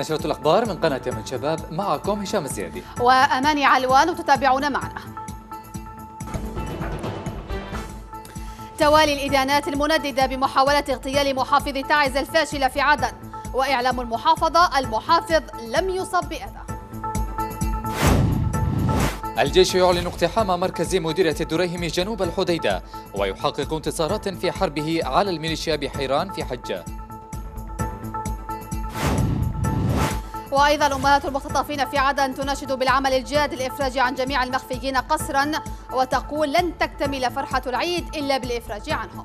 نشرة الأخبار من قناة يمن شباب معكم هشام الزيادي وأماني علوان وتتابعون معنا توالي الإدانات المنددة بمحاولة اغتيال محافظ تعز الفاشلة في عدن وإعلام المحافظة المحافظ لم يصب بأذى الجيش يعلن اقتحام مركز مديرية الدريهم جنوب الحديدة ويحقق انتصارات في حربه على الميليشيا بحيران في حجة وأيضا أمهات المختطفين في عدن تناشد بالعمل الجاد للإفراج عن جميع المخفيين قسرا وتقول لن تكتمل فرحة العيد إلا بالإفراج عنهم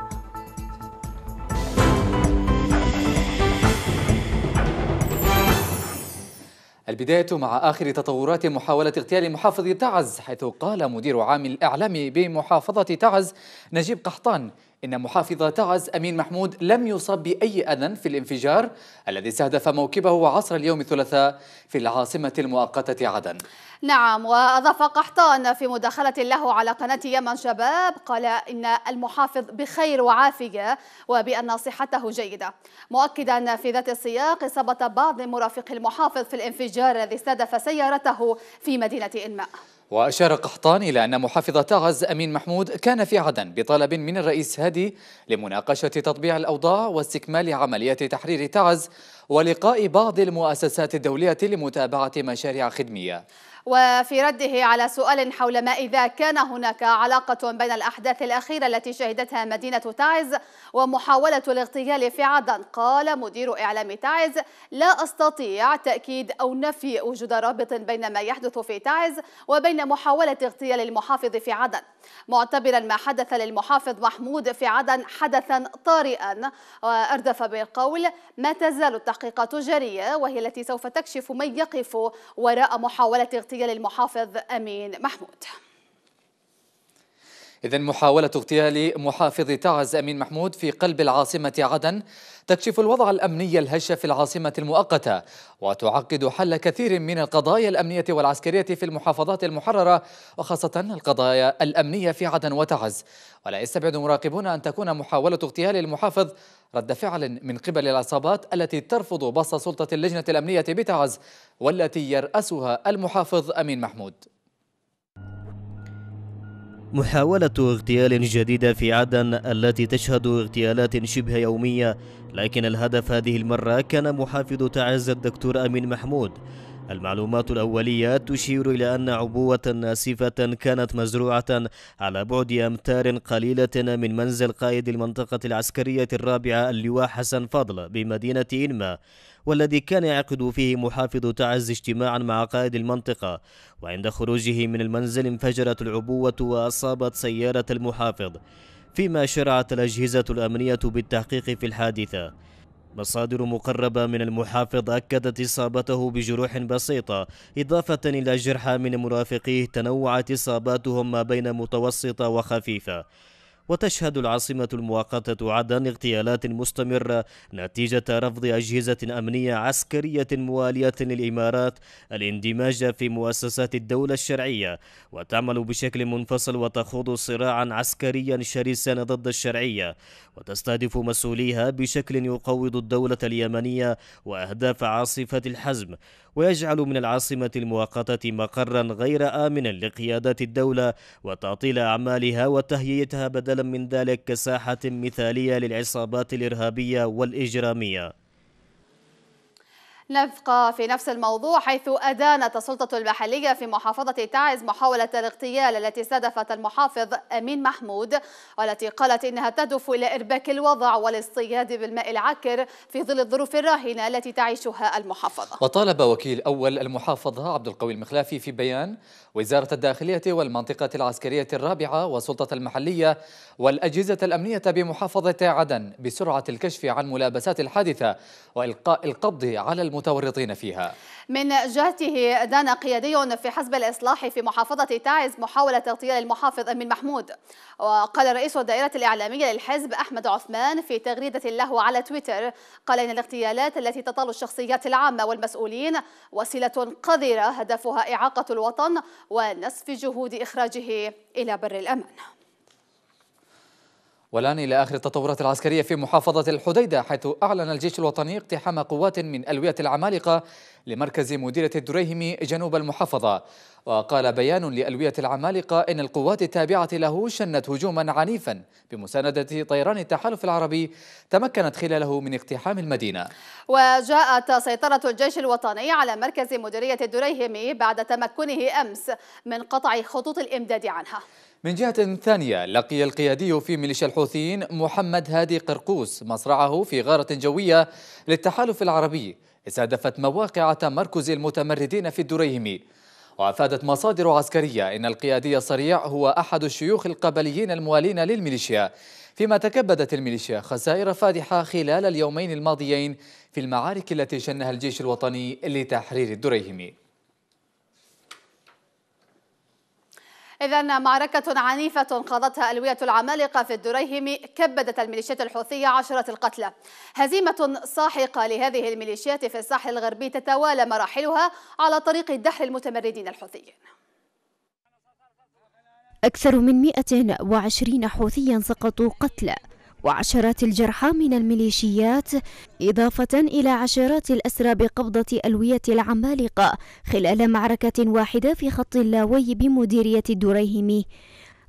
البداية مع آخر تطورات محاولة اغتيال محافظ تعز حيث قال مدير عام الإعلام بمحافظة تعز نجيب قحطان إن محافظ تعز أمين محمود لم يصب بأي أذى في الانفجار الذي استهدف موكبه عصر اليوم الثلاثاء في العاصمة المؤقتة عدن نعم وأضاف قحطان في مداخلة له على قناة يمن شباب قال إن المحافظ بخير وعافية وبأن صحته جيدة مؤكدا في ذات السياق إصابة بعض مرافق المحافظ في الانفجار الذي استهدف سيارته في مدينة إنماء وأشار قحطان إلى أن محافظة تعز أمين محمود كان في عدن بطلب من الرئيس هادي لمناقشة تطبيع الأوضاع واستكمال عملية تحرير تعز ولقاء بعض المؤسسات الدولية لمتابعة مشاريع خدمية وفي رده على سؤال حول ما إذا كان هناك علاقة بين الأحداث الأخيرة التي شهدتها مدينة تعز ومحاولة الاغتيال في عدن قال مدير إعلام تعز لا أستطيع تأكيد أو نفي وجود رابط بين ما يحدث في تعز وبين محاولة اغتيال المحافظ في عدن معتبرا ما حدث للمحافظ محمود في عدن حدثا طارئا وأردف بالقول ما تزال التحقيقات جارية وهي التي سوف تكشف من يقف وراء محاولة اغتيال الصحفية للمحافظ أمين محمود إذا محاولة اغتيال محافظ تعز أمين محمود في قلب العاصمة عدن تكشف الوضع الأمني الهش في العاصمة المؤقتة وتعقد حل كثير من القضايا الأمنية والعسكرية في المحافظات المحررة وخاصة القضايا الأمنية في عدن وتعز ولا يستبعد مراقبون أن تكون محاولة اغتيال المحافظ رد فعل من قبل العصابات التي ترفض بسط سلطة اللجنة الأمنية بتعز والتي يرأسها المحافظ أمين محمود محاولة اغتيال جديدة في عدن التي تشهد اغتيالات شبه يومية لكن الهدف هذه المرة كان محافظ تعز الدكتور أمين محمود المعلومات الأولية تشير إلى أن عبوة ناسفة كانت مزروعة على بعد أمتار قليلة من منزل قائد المنطقة العسكرية الرابعة اللواء حسن فضل بمدينة إنما والذي كان يعقد فيه محافظ تعز اجتماعا مع قائد المنطقة وعند خروجه من المنزل انفجرت العبوة وأصابت سيارة المحافظ فيما شرعت الأجهزة الأمنية بالتحقيق في الحادثة مصادر مقربة من المحافظ أكدت إصابته بجروح بسيطة إضافة إلى جرحى من مرافقيه تنوعت إصاباتهم ما بين متوسطة وخفيفة وتشهد العاصمة المؤقتة عدن اغتيالات مستمرة نتيجة رفض أجهزة أمنية عسكرية موالية للإمارات الاندماج في مؤسسات الدولة الشرعية وتعمل بشكل منفصل وتخوض صراعا عسكريا شرسا ضد الشرعية وتستهدف مسؤوليها بشكل يقوض الدولة اليمنية وأهداف عاصفة الحزم ويجعل من العاصمة المؤقتة مقرا غير آمنا لقيادات الدولة وتعطيل أعمالها وتهيئتها بدلا بدلا من ذلك كساحة مثالية للعصابات الإرهابية والإجرامية نبقى في نفس الموضوع حيث أدانت السلطة المحلية في محافظة تعز محاولة الاغتيال التي استهدفت المحافظ أمين محمود والتي قالت إنها تهدف إلى إرباك الوضع والاصطياد بالماء العكر في ظل الظروف الراهنة التي تعيشها المحافظة وطالب وكيل أول المحافظة عبد القوي المخلافي في بيان وزارة الداخلية والمنطقة العسكرية الرابعة والسلطة المحلية والأجهزة الأمنية بمحافظة عدن بسرعة الكشف عن ملابسات الحادثة وإلقاء القبض على المتورطين فيها من جهته دان قيادي في حزب الإصلاح في محافظة تعز محاولة اغتيال المحافظ أمين محمود وقال رئيس الدائرة الإعلامية للحزب أحمد عثمان في تغريدة له على تويتر قال إن الاغتيالات التي تطال الشخصيات العامة والمسؤولين وسيلة قذرة هدفها إعاقة الوطن ونسف جهود إخراجه إلى بر الأمان والآن إلى آخر التطورات العسكرية في محافظة الحديدة حيث أعلن الجيش الوطني اقتحام قوات من ألوية العمالقة لمركز مديرة الدريهم جنوب المحافظة وقال بيان لألوية العمالقة إن القوات التابعة له شنت هجوما عنيفا بمساندة طيران التحالف العربي تمكنت خلاله من اقتحام المدينة وجاءت سيطرة الجيش الوطني على مركز مديرية الدريهم بعد تمكنه أمس من قطع خطوط الإمداد عنها من جهة ثانية لقي القيادي في ميليشيا الحوثيين محمد هادي قرقوس مصرعه في غارة جوية للتحالف العربي استهدفت مواقع تمركز المتمردين في الدريهمي وأفادت مصادر عسكرية إن القيادي الصريع هو أحد الشيوخ القبليين الموالين للميليشيا فيما تكبدت الميليشيا خسائر فادحة خلال اليومين الماضيين في المعارك التي شنها الجيش الوطني لتحرير الدريهمي إذا معركة عنيفة خاضتها ألوية العمالقة في الدريهم كبدت الميليشيات الحوثية عشرة القتلى هزيمة ساحقة لهذه الميليشيات في الساحل الغربي تتوالى مراحلها على طريق دحر المتمردين الحوثيين أكثر من 120 حوثيا سقطوا قتلى وعشرات الجرحى من الميليشيات إضافة إلى عشرات الأسرى بقبضة ألوية العمالقة خلال معركة واحدة في خط اللاوي بمديرية الدريهمي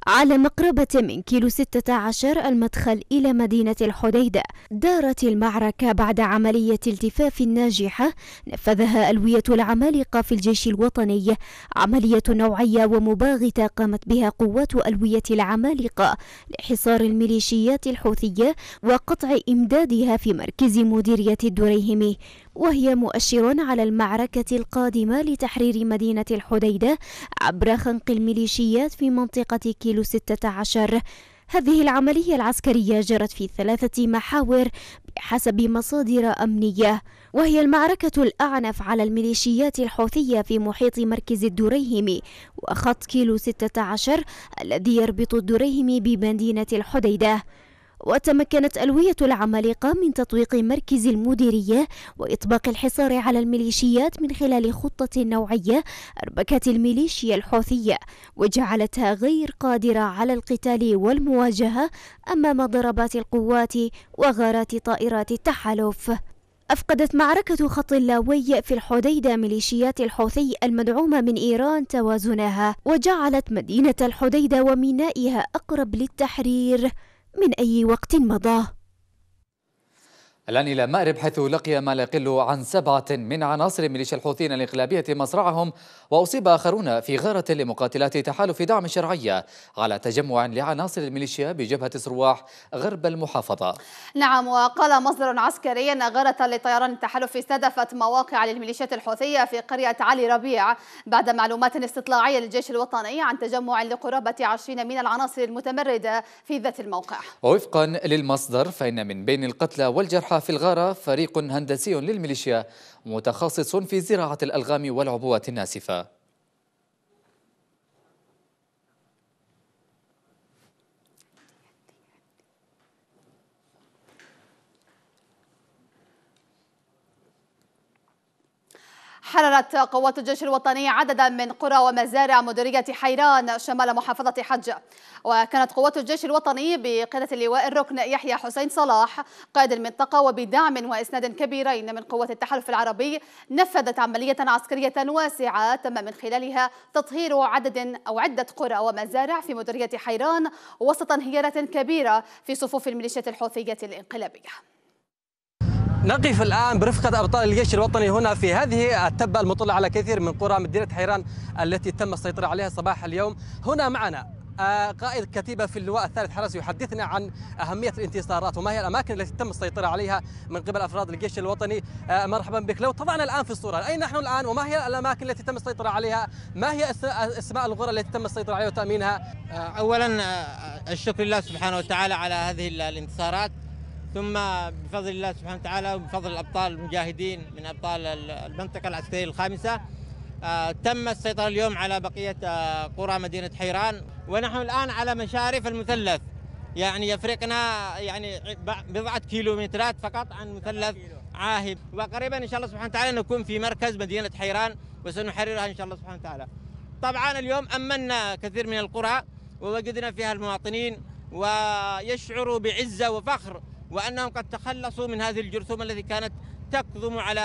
على مقربة من كيلو 16 المدخل إلى مدينة الحديدة دارت المعركة بعد عملية التفاف ناجحة نفذها ألوية العمالقة في الجيش الوطني عملية نوعية ومباغتة قامت بها قوات ألوية العمالقة لحصار الميليشيات الحوثية وقطع إمدادها في مركز مديرية الدريهمي وهي مؤشر على المعركة القادمة لتحرير مدينة الحديدة عبر خنق الميليشيات في منطقة كيلو 16 هذه العملية العسكرية جرت في ثلاثة محاور بحسب مصادر أمنية وهي المعركة الأعنف على الميليشيات الحوثية في محيط مركز الدريهمي وخط كيلو 16 الذي يربط الدريهمي بمدينة الحديدة وتمكنت ألوية العمالقة من تطويق مركز المديرية وإطباق الحصار على الميليشيات من خلال خطة نوعية أربكت الميليشيا الحوثية وجعلتها غير قادرة على القتال والمواجهة أمام ضربات القوات وغارات طائرات التحالف أفقدت معركة خط اللاوي في الحديدة ميليشيات الحوثي المدعومة من إيران توازنها وجعلت مدينة الحديدة ومينائها أقرب للتحرير من أي وقت مضى الآن إلى مأرب حيث لقي ما لا يقل عن سبعة من عناصر ميليشيا الحوثيين الإنقلابية مصرعهم وأصيب آخرون في غارة لمقاتلات تحالف دعم الشرعية على تجمع لعناصر الميليشيا بجبهة سرواح غرب المحافظة نعم وقال مصدر عسكري أن غارة لطيران التحالف استهدفت مواقع للميليشيات الحوثية في قرية علي ربيع بعد معلومات استطلاعية للجيش الوطني عن تجمع لقرابة عشرين من العناصر المتمردة في ذات الموقع وفقا للمصدر فإن من بين القتلى والجرحى في الغارة فريق هندسي للميليشيا متخصص في زراعة الألغام والعبوات الناسفة حررت قوات الجيش الوطني عددا من قرى ومزارع مديرية حيران شمال محافظة حجة وكانت قوات الجيش الوطني بقيادة اللواء الركن يحيى حسين صلاح قائد المنطقة وبدعم وإسناد كبيرين من قوات التحالف العربي نفذت عملية عسكرية واسعة تم من خلالها تطهير عدد أو عدة قرى ومزارع في مديرية حيران وسط انهيارات كبيرة في صفوف الميليشيات الحوثية الانقلابية نقف الآن برفقة أبطال الجيش الوطني هنا في هذه التبة المطلة على كثير من قرى مدينة حيران التي تم السيطرة عليها صباح اليوم هنا معنا آه، قائد كتيبة في اللواء الثالث حرس يحدثنا عن أهمية الانتصارات وما هي الأماكن التي تم السيطرة عليها من قبل أفراد الجيش الوطني آه، مرحبا بك لو طبعنا الآن في الصورة أين نحن الآن وما هي الأماكن التي تم السيطرة عليها ما هي آه، أسماء الغرى التي تم السيطرة عليها وتأمينها أولا الشكر لله سبحانه وتعالى على هذه الانتصارات ثم بفضل الله سبحانه وتعالى وبفضل الابطال المجاهدين من ابطال المنطقه العسكريه الخامسه آه، تم السيطره اليوم على بقيه آه، قرى مدينه حيران ونحن الان على مشارف المثلث يعني يفرقنا يعني بضعه كيلومترات فقط عن مثلث عاهب وقريبا ان شاء الله سبحانه وتعالى نكون في مركز مدينه حيران وسنحررها ان شاء الله سبحانه وتعالى. طبعا اليوم امنا كثير من القرى ووجدنا فيها المواطنين ويشعروا بعزه وفخر وانهم قد تخلصوا من هذه الجرثومه التي كانت تكظم على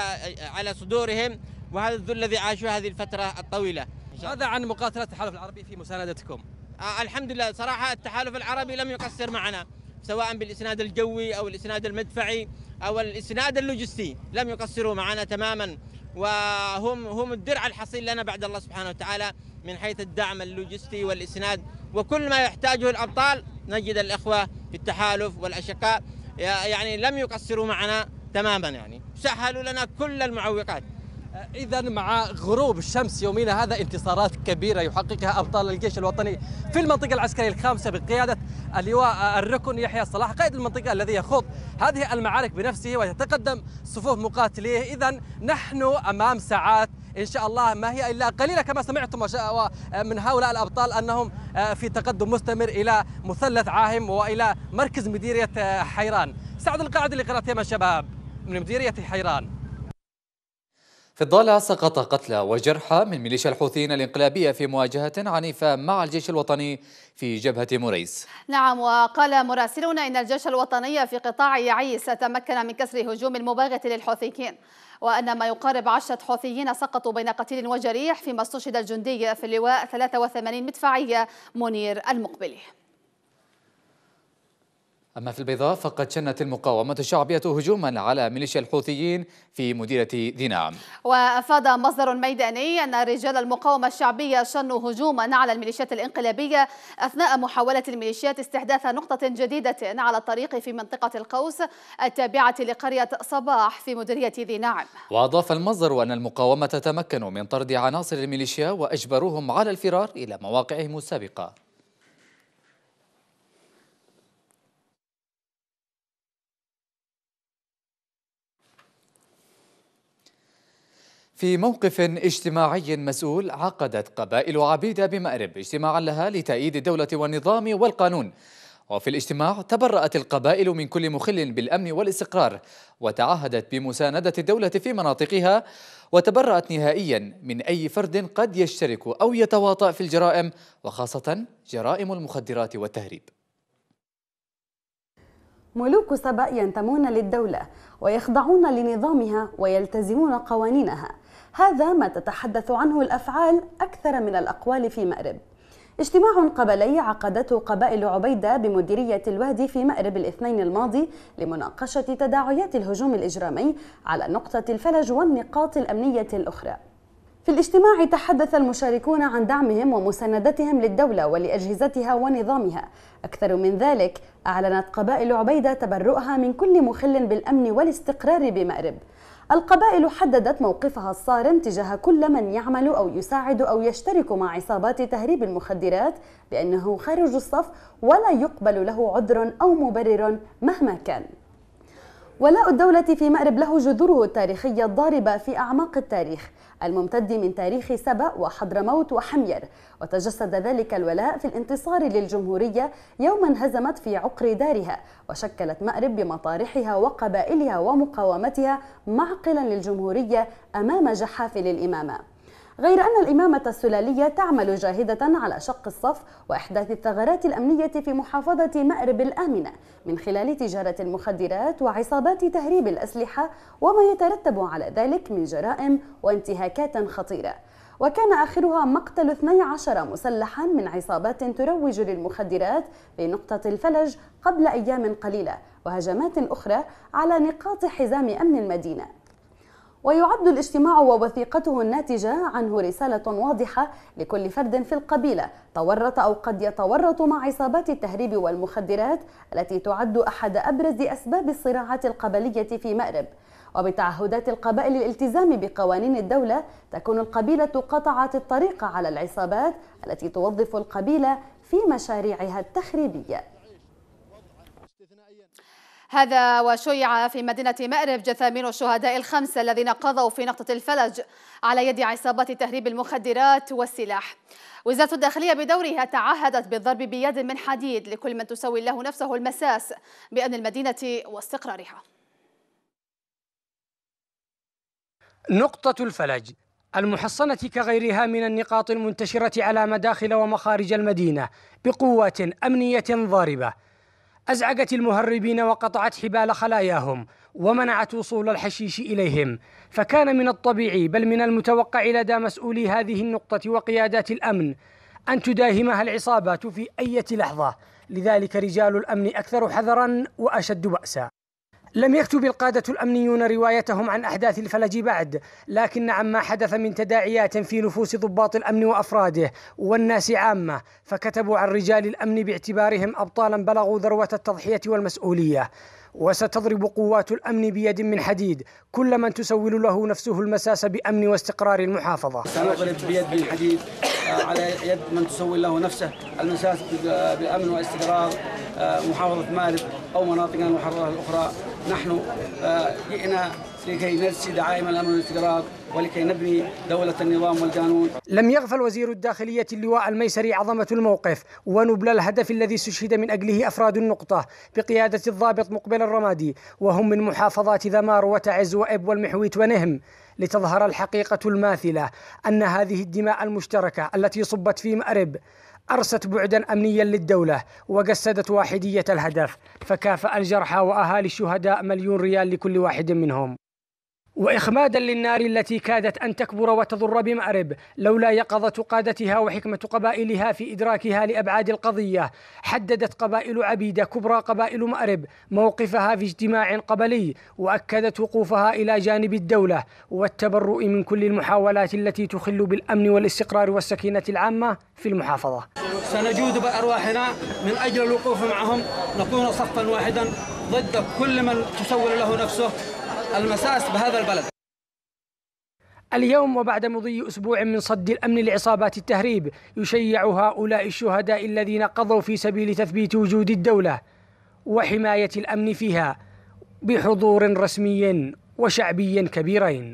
على صدورهم وهذا الذل الذي عاشوه هذه الفتره الطويله. ماذا عن مقاتله التحالف العربي في مساندتكم؟ آه الحمد لله صراحه التحالف العربي لم يقصر معنا سواء بالاسناد الجوي او الاسناد المدفعي او الاسناد اللوجستي لم يقصروا معنا تماما وهم هم الدرع الحصين لنا بعد الله سبحانه وتعالى من حيث الدعم اللوجستي والاسناد وكل ما يحتاجه الابطال نجد الاخوه في التحالف والاشقاء يعني لم يقصروا معنا تماما يعني سهلوا لنا كل المعوقات آه، إذا مع غروب الشمس يومنا هذا انتصارات كبيرة يحققها أبطال الجيش الوطني في المنطقة العسكرية الخامسة بقيادة اللواء آه، الركن يحيى صلاح قائد المنطقة الذي يخوض هذه المعارك بنفسه ويتقدم صفوف مقاتليه إذا نحن أمام ساعات إن شاء الله ما هي إلا قليلة كما سمعتم من هؤلاء الأبطال أنهم آه، في تقدم مستمر إلى مثلث عاهم وإلى مركز مديرية آه، حيران سعد القاعد لقراءة ما شباب من مديرية حيران في الضالع سقط قتلى وجرحى من ميليشيا الحوثيين الانقلابية في مواجهة عنيفة مع الجيش الوطني في جبهة موريس نعم وقال مراسلون إن الجيش الوطني في قطاع يعيس تمكن من كسر هجوم المباغت للحوثيين وأن ما يقارب عشرة حوثيين سقطوا بين قتيل وجريح فيما استشهد الجندي في اللواء 83 مدفعية منير المقبلي أما في البيضاء فقد شنت المقاومة الشعبية هجوما على ميليشيا الحوثيين في مديرة ذي نعم وأفاد مصدر ميداني أن رجال المقاومة الشعبية شنوا هجوما على الميليشيات الإنقلابية أثناء محاولة الميليشيات استحداث نقطة جديدة على الطريق في منطقة القوس التابعة لقرية صباح في مديرية ذي نعم وأضاف المصدر أن المقاومة تمكنوا من طرد عناصر الميليشيا وأجبروهم على الفرار إلى مواقعهم السابقة في موقف اجتماعي مسؤول عقدت قبائل عبيدة بمأرب اجتماعا لها لتأييد الدولة والنظام والقانون وفي الاجتماع تبرأت القبائل من كل مخل بالأمن والاستقرار وتعهدت بمساندة الدولة في مناطقها وتبرأت نهائيا من أي فرد قد يشترك أو يتواطأ في الجرائم وخاصة جرائم المخدرات والتهريب ملوك سبأ ينتمون للدولة ويخضعون لنظامها ويلتزمون قوانينها هذا ما تتحدث عنه الأفعال أكثر من الأقوال في مأرب اجتماع قبلي عقدته قبائل عبيدة بمديرية الوادي في مأرب الاثنين الماضي لمناقشة تداعيات الهجوم الإجرامي على نقطة الفلج والنقاط الأمنية الأخرى في الاجتماع تحدث المشاركون عن دعمهم ومساندتهم للدولة ولأجهزتها ونظامها أكثر من ذلك أعلنت قبائل عبيدة تبرؤها من كل مخل بالأمن والاستقرار بمأرب القبائل حددت موقفها الصارم تجاه كل من يعمل أو يساعد أو يشترك مع عصابات تهريب المخدرات بأنه خارج الصف ولا يقبل له عذر أو مبرر مهما كان ولاء الدولة في مأرب له جذوره التاريخية الضاربة في أعماق التاريخ الممتد من تاريخ سبأ وحضرموت وحمير وتجسد ذلك الولاء في الانتصار للجمهورية يوم انهزمت في عقر دارها وشكلت مأرب بمطارحها وقبائلها ومقاومتها معقلا للجمهورية أمام جحافل الإمامة غير أن الإمامة السلالية تعمل جاهدة على شق الصف وإحداث الثغرات الأمنية في محافظة مأرب الآمنة من خلال تجارة المخدرات وعصابات تهريب الأسلحة وما يترتب على ذلك من جرائم وانتهاكات خطيرة وكان آخرها مقتل 12 مسلحا من عصابات تروج للمخدرات في نقطة الفلج قبل أيام قليلة وهجمات أخرى على نقاط حزام أمن المدينة ويعد الاجتماع ووثيقته الناتجة عنه رسالة واضحة لكل فرد في القبيلة تورط أو قد يتورط مع عصابات التهريب والمخدرات التي تعد أحد أبرز أسباب الصراعات القبلية في مأرب وبتعهدات القبائل الالتزام بقوانين الدولة تكون القبيلة قطعت الطريق على العصابات التي توظف القبيلة في مشاريعها التخريبيه هذا وشيع في مدينة مأرب جثامين الشهداء الخمسة الذين قضوا في نقطة الفلج على يد عصابات تهريب المخدرات والسلاح وزارة الداخلية بدورها تعهدت بالضرب بيد من حديد لكل من تسوي له نفسه المساس بأمن المدينة واستقرارها نقطة الفلج المحصنة كغيرها من النقاط المنتشرة على مداخل ومخارج المدينة بقوات أمنية ضاربة أزعجت المهربين وقطعت حبال خلاياهم ومنعت وصول الحشيش إليهم فكان من الطبيعي بل من المتوقع لدى مسؤولي هذه النقطة وقيادات الأمن أن تداهمها العصابات في أي لحظة لذلك رجال الأمن أكثر حذرا وأشد بأسا لم يكتب القادة الأمنيون روايتهم عن أحداث الفلج بعد، لكن عما حدث من تداعيات في نفوس ضباط الأمن وأفراده والناس عامة، فكتبوا عن رجال الأمن باعتبارهم أبطالا بلغوا ذروة التضحية والمسؤولية. وستضرب قوات الأمن بيد من حديد كل من تسول له نفسه المساس بأمن واستقرار المحافظة سنضرب بيد من حديد آه، على يد من تسول له نفسه المساس آه، بأمن واستقرار آه، محافظة مارب أو مناطقنا المحررة الأخرى نحن آه، جئنا لكي نجسد عائم الامن والاستقرار ولكي نبني دولة النظام والقانون لم يغفل وزير الداخلية اللواء الميسري عظمة الموقف ونبل الهدف الذي استشهد من أجله أفراد النقطة بقيادة الضابط مقبل الرمادي وهم من محافظات ذمار وتعز وإب والمحويت ونهم لتظهر الحقيقة الماثلة أن هذه الدماء المشتركة التي صبت في مأرب أرست بعدا أمنيا للدولة وجسدت واحدية الهدف فكافأ الجرحى وأهالي الشهداء مليون ريال لكل واحد منهم وإخمادا للنار التي كادت أن تكبر وتضر بمأرب لولا يقظة قادتها وحكمة قبائلها في إدراكها لأبعاد القضية حددت قبائل عبيدة كبرى قبائل مأرب موقفها في اجتماع قبلي وأكدت وقوفها إلى جانب الدولة والتبرؤ من كل المحاولات التي تخل بالأمن والاستقرار والسكينة العامة في المحافظة سنجود بأرواحنا من أجل الوقوف معهم نكون صفا واحدا ضد كل من تسول له نفسه المساس بهذا البلد اليوم وبعد مضي أسبوع من صد الأمن لعصابات التهريب يشيع هؤلاء الشهداء الذين قضوا في سبيل تثبيت وجود الدولة وحماية الأمن فيها بحضور رسمي وشعبي كبيرين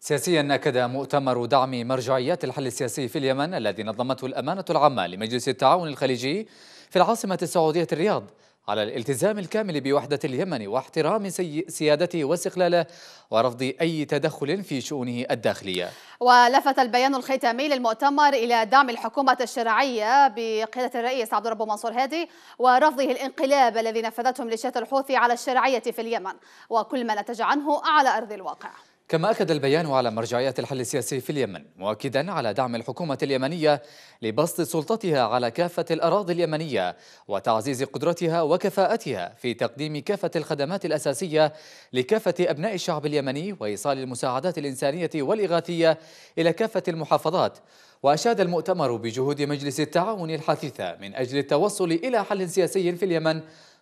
سياسيا أكد مؤتمر دعم مرجعيات الحل السياسي في اليمن الذي نظمته الأمانة العامة لمجلس التعاون الخليجي في العاصمة السعودية الرياض على الالتزام الكامل بوحدة اليمن واحترام سيادته واستقلاله ورفض أي تدخل في شؤونه الداخلية ولفت البيان الختامي للمؤتمر إلى دعم الحكومة الشرعية بقيادة الرئيس عبد الرب منصور هادي ورفضه الانقلاب الذي نفذته ميليشيات الحوثي على الشرعية في اليمن وكل ما نتج عنه على أرض الواقع كما أكد البيان على مرجعية الحل السياسي في اليمن مؤكدا على دعم الحكومة اليمنية لبسط سلطتها على كافة الأراضي اليمنية وتعزيز قدرتها وكفاءتها في تقديم كافة الخدمات الأساسية لكافة أبناء الشعب اليمني وإيصال المساعدات الإنسانية والإغاثية إلى كافة المحافظات وأشاد المؤتمر بجهود مجلس التعاون الحثيثة من أجل التوصل إلى حل سياسي في اليمن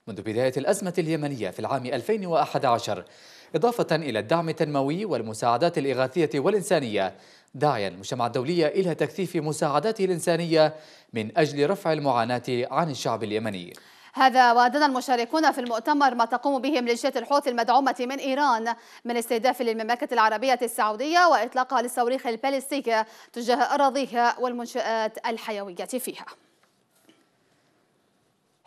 منذ بداية الأزمة اليمنية في العام 2011 إضافة إلى الدعم التنموي والمساعدات الإغاثية والإنسانية داعيا المجتمع الدولي إلى تكثيف مساعداته الإنسانية من أجل رفع المعاناة عن الشعب اليمني هذا وأدان المشاركون في المؤتمر ما تقوم به ميليشيات الحوثي المدعومة من إيران من استهداف للمملكة العربية السعودية وإطلاقها للصواريخ البالستيكة تجاه أراضيها والمنشآت الحيوية فيها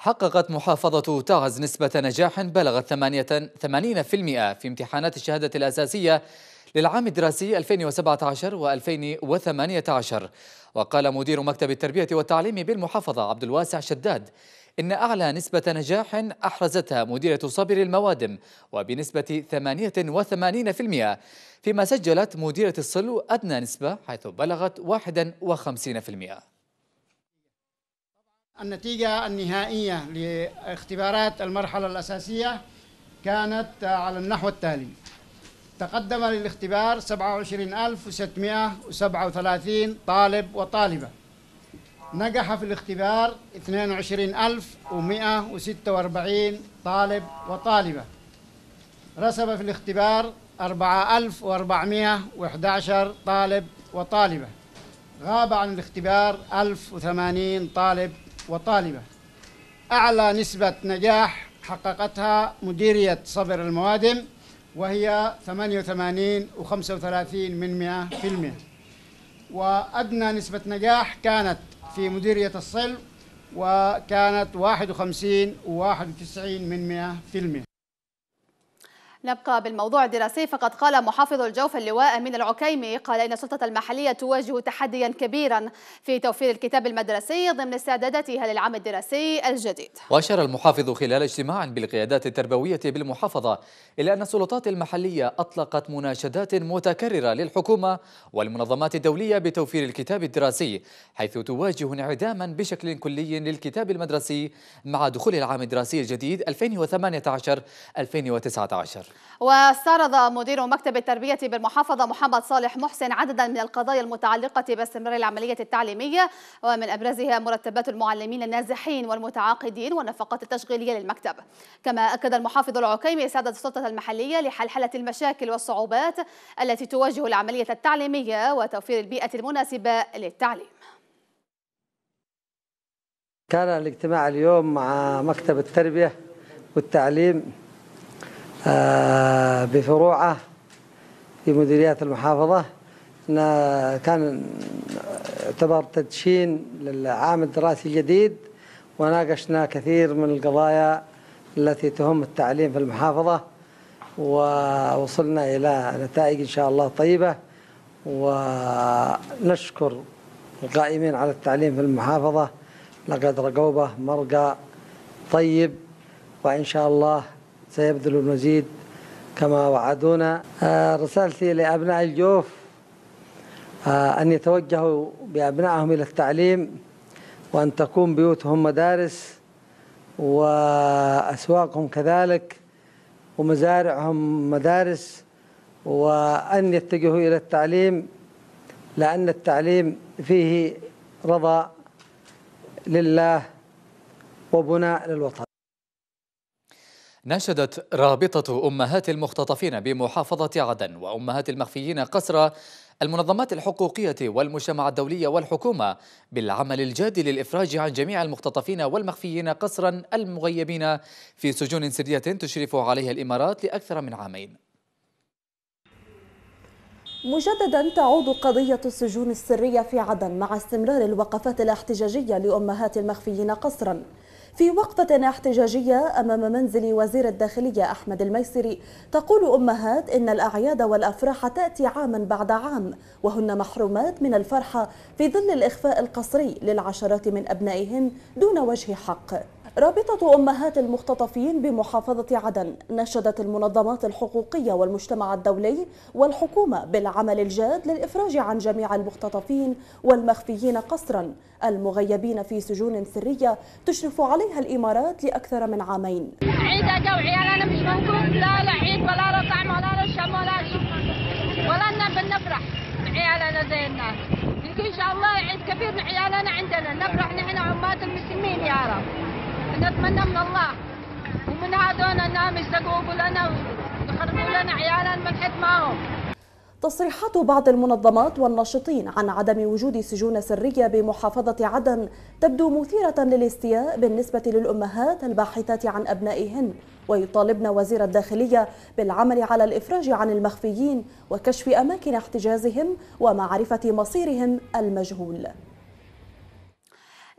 حققت محافظة تعز نسبة نجاح بلغت 80% في امتحانات الشهادة الأساسية للعام الدراسي 2017 و2018 وقال مدير مكتب التربية والتعليم بالمحافظة عبد الواسع شداد إن أعلى نسبة نجاح أحرزتها مديرة صبر الموادم وبنسبة 88% فيما سجلت مديرة الصلو أدنى نسبة حيث بلغت 51% النتيجة النهائية لاختبارات المرحلة الأساسية كانت على النحو التالي تقدم للاختبار 27637 طالب وطالبة نجح في الاختبار 22146 طالب وطالبة رسب في الاختبار 4411 طالب وطالبة غاب عن الاختبار 1080 طالب وطالبة أعلى نسبة نجاح حققتها مديرية صبر الموادم وهي 88 و35 من 100% وأدنى نسبة نجاح كانت في مديرية الصلب وكانت 51 و91 من 100% نبقى بالموضوع الدراسي فقد قال محافظ الجوف اللواء من العكيمي قال إن السلطة المحلية تواجه تحديا كبيرا في توفير الكتاب المدرسي ضمن استعداداتها للعام الدراسي الجديد وأشار المحافظ خلال اجتماع بالقيادات التربوية بالمحافظة إلى أن السلطات المحلية أطلقت مناشدات متكررة للحكومة والمنظمات الدولية بتوفير الكتاب الدراسي حيث تواجه انعداما بشكل كلي للكتاب المدرسي مع دخول العام الدراسي الجديد 2018 2019 واستعرض مدير مكتب التربية بالمحافظة محمد صالح محسن عددا من القضايا المتعلقة باستمرار العملية التعليمية ومن أبرزها مرتبات المعلمين النازحين والمتعاقدين والنفقات التشغيلية للمكتب كما أكد المحافظ العكيمي إسعاد السلطة المحلية لحلحلة المشاكل والصعوبات التي تواجه العملية التعليمية وتوفير البيئة المناسبة للتعليم كان الاجتماع اليوم مع مكتب التربية والتعليم آه، بفروعه في مديريات المحافظة كان اعتبر تدشين للعام الدراسي الجديد وناقشنا كثير من القضايا التي تهم التعليم في المحافظة ووصلنا إلى نتائج إن شاء الله طيبة ونشكر القائمين على التعليم في المحافظة لقد رقوبة مرقى طيب وإن شاء الله سيبذل المزيد كما وعدونا آه، رسالتي لأبناء الجوف آه، أن يتوجهوا بأبنائهم إلى التعليم وأن تكون بيوتهم مدارس وأسواقهم كذلك ومزارعهم مدارس وأن يتجهوا إلى التعليم لأن التعليم فيه رضا لله وبناء للوطن ناشدت رابطة أمهات المختطفين بمحافظة عدن وأمهات المخفيين قسرى المنظمات الحقوقية والمجتمع الدولي والحكومة بالعمل الجاد للإفراج عن جميع المختطفين والمخفيين قسرا المغيبين في سجون سرية تشرف عليها الإمارات لأكثر من عامين مجددا تعود قضية السجون السرية في عدن مع استمرار الوقفات الاحتجاجية لأمهات المخفيين قسرا في وقفة احتجاجية أمام منزل وزير الداخلية أحمد الميسري تقول أمهات إن الأعياد والأفراح تأتي عاما بعد عام وهن محرومات من الفرحة في ظل الإخفاء القسري للعشرات من أبنائهن دون وجه حق رابطة أمهات المختطفين بمحافظة عدن نشدت المنظمات الحقوقية والمجتمع الدولي والحكومة بالعمل الجاد للإفراج عن جميع المختطفين والمخفيين قسرا المغيبين في سجون سرية تشرف عليها الإمارات لأكثر من عامين عيد أجا أنا مش موجود لا لا عيد ولا رطعم ولا شم ولا شيء ولا بنفرح عيالنا زي الناس ان شاء الله عيد كبير عيالنا عندنا نفرح نحن عمات المسلمين يا رب نتمنى من الله ومن هذول الناس يستقوبوا لنا ويخربوا لنا عيالنا من حكمهم تصريحات بعض المنظمات والناشطين عن عدم وجود سجون سرية بمحافظة عدن تبدو مثيرة للاستياء بالنسبة للأمهات الباحثات عن أبنائهن ويطالبن وزير الداخلية بالعمل على الإفراج عن المخفيين وكشف أماكن احتجازهم ومعرفة مصيرهم المجهول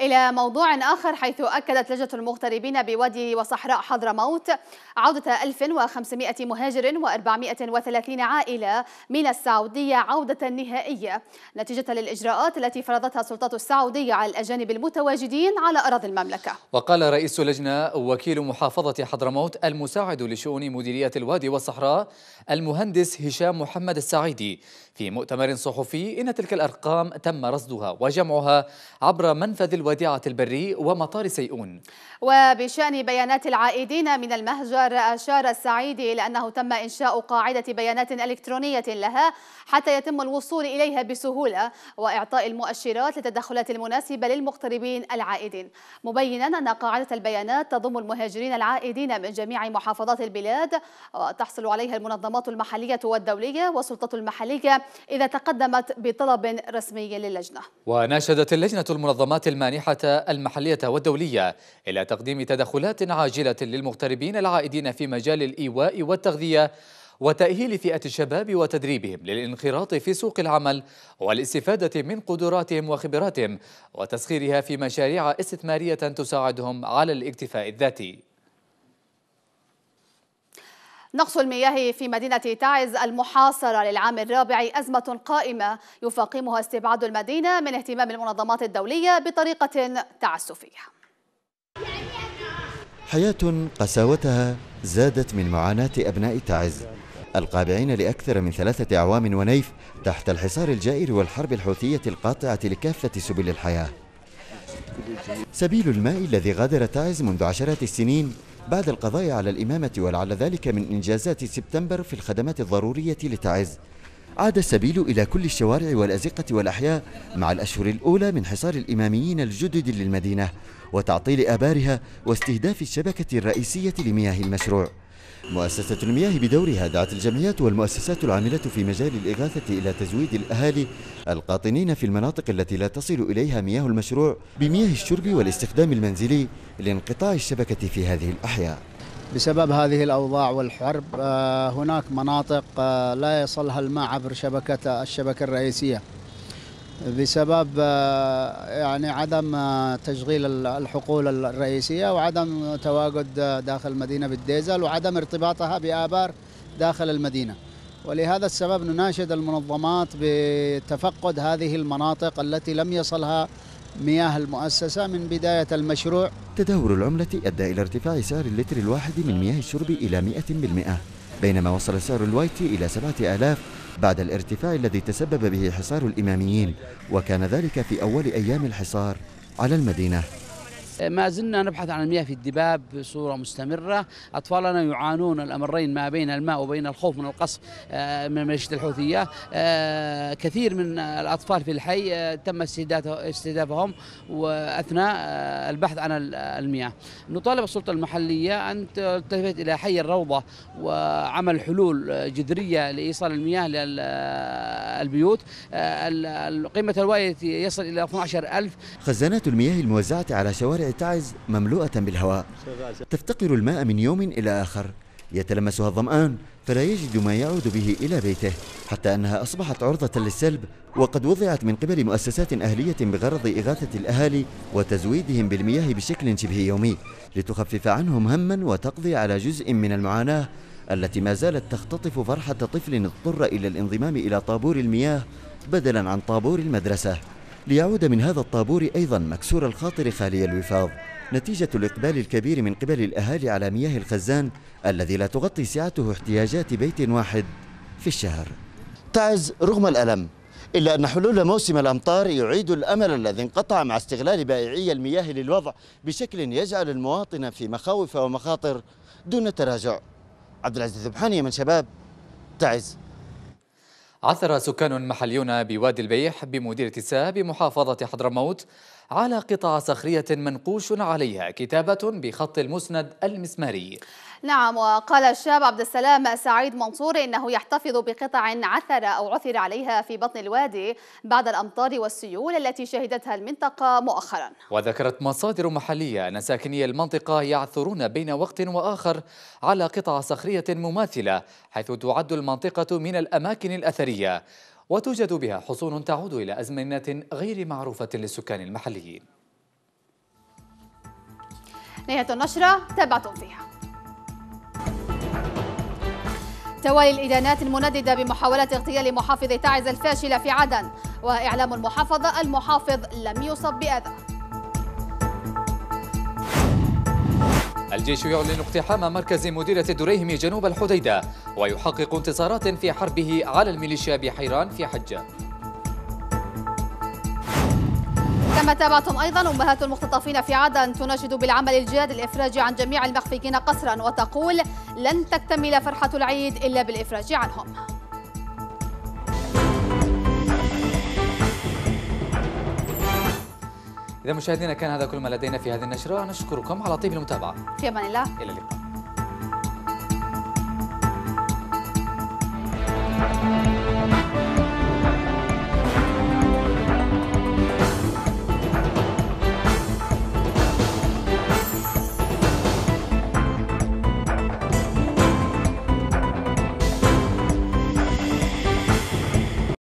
إلى موضوع آخر حيث أكدت لجنة المغتربين بوادي وصحراء حضرموت عودة 1500 مهاجر و430 عائلة من السعودية عودة نهائية نتيجة للإجراءات التي فرضتها السلطات السعودية على الأجانب المتواجدين على أراضي المملكة وقال رئيس لجنة وكيل محافظة حضرموت المساعد لشؤون مديرية الوادي والصحراء المهندس هشام محمد السعيدي في مؤتمر صحفي إن تلك الأرقام تم رصدها وجمعها عبر منفذ الوديعة البري ومطار سيئون وبشأن بيانات العائدين من المهجر أشار السعيد إلى أنه تم إنشاء قاعدة بيانات إلكترونية لها حتى يتم الوصول إليها بسهولة وإعطاء المؤشرات للتدخلات المناسبة للمغتربين العائدين مبينا أن قاعدة البيانات تضم المهاجرين العائدين من جميع محافظات البلاد وتحصل عليها المنظمات المحلية والدولية والسلطات المحلية إذا تقدمت بطلب رسمي للجنة وناشدت اللجنة المنظمات المانحة المحلية والدولية إلى تقديم تدخلات عاجلة للمغتربين العائدين في مجال الإيواء والتغذية وتأهيل فئة الشباب وتدريبهم للانخراط في سوق العمل والاستفادة من قدراتهم وخبراتهم وتسخيرها في مشاريع استثمارية تساعدهم على الاكتفاء الذاتي نقص المياه في مدينة تعز المحاصرة للعام الرابع أزمة قائمة يفاقمها استبعاد المدينة من اهتمام المنظمات الدولية بطريقة تعسفية حياة قساوتها زادت من معاناة أبناء تعز القابعين لأكثر من ثلاثة أعوام ونيف تحت الحصار الجائر والحرب الحوثية القاطعة لكافة سبل الحياة سبيل الماء الذي غادر تعز منذ عشرات السنين بعد القضاء على الإمامة ولعل ذلك من إنجازات سبتمبر في الخدمات الضرورية لتعز عاد السبيل إلى كل الشوارع والأزقة والأحياء مع الأشهر الأولى من حصار الإماميين الجدد للمدينة وتعطيل آبارها واستهداف الشبكة الرئيسية لمياه المشروع مؤسسة المياه بدورها دعت الجمعيات والمؤسسات العاملة في مجال الإغاثة إلى تزويد الأهالي القاطنين في المناطق التي لا تصل إليها مياه المشروع بمياه الشرب والاستخدام المنزلي لانقطاع الشبكة في هذه الأحياء بسبب هذه الأوضاع والحرب آه، هناك مناطق آه، لا يصلها الماء عبر شبكة الشبكة الرئيسية بسبب آه، يعني عدم آه، تشغيل الحقول الرئيسية وعدم تواجد آه، داخل المدينة بالديزل وعدم ارتباطها بآبار داخل المدينة ولهذا السبب نناشد المنظمات بتفقد هذه المناطق التي لم يصلها مياه المؤسسة من بداية المشروع تدهور العملة أدى إلى ارتفاع سعر اللتر الواحد من مياه الشرب إلى 100% بينما وصل سعر الوايت إلى 7000 بعد الارتفاع الذي تسبب به حصار الإماميين وكان ذلك في أول أيام الحصار على المدينة آه، ما زلنا نبحث عن المياه في الدباب بصورة مستمرة أطفالنا يعانون الأمرين ما بين الماء وبين الخوف من القصف آه، من ميليشيات الحوثية آه، كثير من الأطفال في الحي تم استهدافهم وأثناء البحث عن المياه نطالب السلطة المحلية أن تلتفت إلى حي الروضة وعمل حلول جذرية لإيصال المياه للبيوت قيمة الواية يصل إلى 12000 خزانات المياه الموزعة على شوارع تعز مملوءة بالهواء تفتقر الماء من يوم إلى آخر يتلمسها الظمآن فلا يجد ما يعود به إلى بيته حتى أنها أصبحت عرضة للسلب وقد وضعت من قبل مؤسسات أهلية بغرض إغاثة الأهالي وتزويدهم بالمياه بشكل شبه يومي لتخفف عنهم هما وتقضي على جزء من المعاناة التي ما زالت تختطف فرحة طفل اضطر إلى الانضمام إلى طابور المياه بدلا عن طابور المدرسة ليعود من هذا الطابور أيضا مكسور الخاطر خالي الوفاض نتيجة الإقبال الكبير من قبل الأهالي على مياه الخزان الذي لا تغطي سعته احتياجات بيت واحد في الشهر تعز رغم الألم إلا أن حلول موسم الأمطار يعيد الأمل الذي انقطع مع استغلال بائعي المياه للوضع بشكل يجعل المواطن في مخاوف ومخاطر دون تراجع عبد العزيز من شباب تعز عثر سكان محليون بوادي البيح بمديرة سا بمحافظة حضرموت على قطع صخرية منقوش عليها كتابة بخط المسند المسماري نعم وقال الشاب عبد السلام سعيد منصور إنه يحتفظ بقطع عثر أو عثر عليها في بطن الوادي بعد الأمطار والسيول التي شهدتها المنطقة مؤخرا وذكرت مصادر محلية أن ساكني المنطقة يعثرون بين وقت وآخر على قطع صخرية مماثلة حيث تعد المنطقة من الأماكن الأثرية وتوجد بها حصون تعود إلى أزمنة غير معروفة للسكان المحليين نهاية النشرة تابعتم فيها توالي الإدانات المنددة بمحاولة اغتيال محافظ تعز الفاشلة في عدن وإعلام المحافظة المحافظ لم يصب بأذى الجيش يعلن اقتحام مركز مديرة دريهم جنوب الحديدة ويحقق انتصارات في حربه على الميليشيا بحيران في حجة كما تابعتم أيضا أمهات المختطفين في عدن تناشد بالعمل الجاد الإفراج عن جميع المخفيين قسرا وتقول لن تكتمل فرحة العيد إلا بالإفراج عنهم إذا مشاهدينا كان هذا كل ما لدينا في هذه النشرة نشكركم على طيب المتابعة في أمان الله إلى اللقاء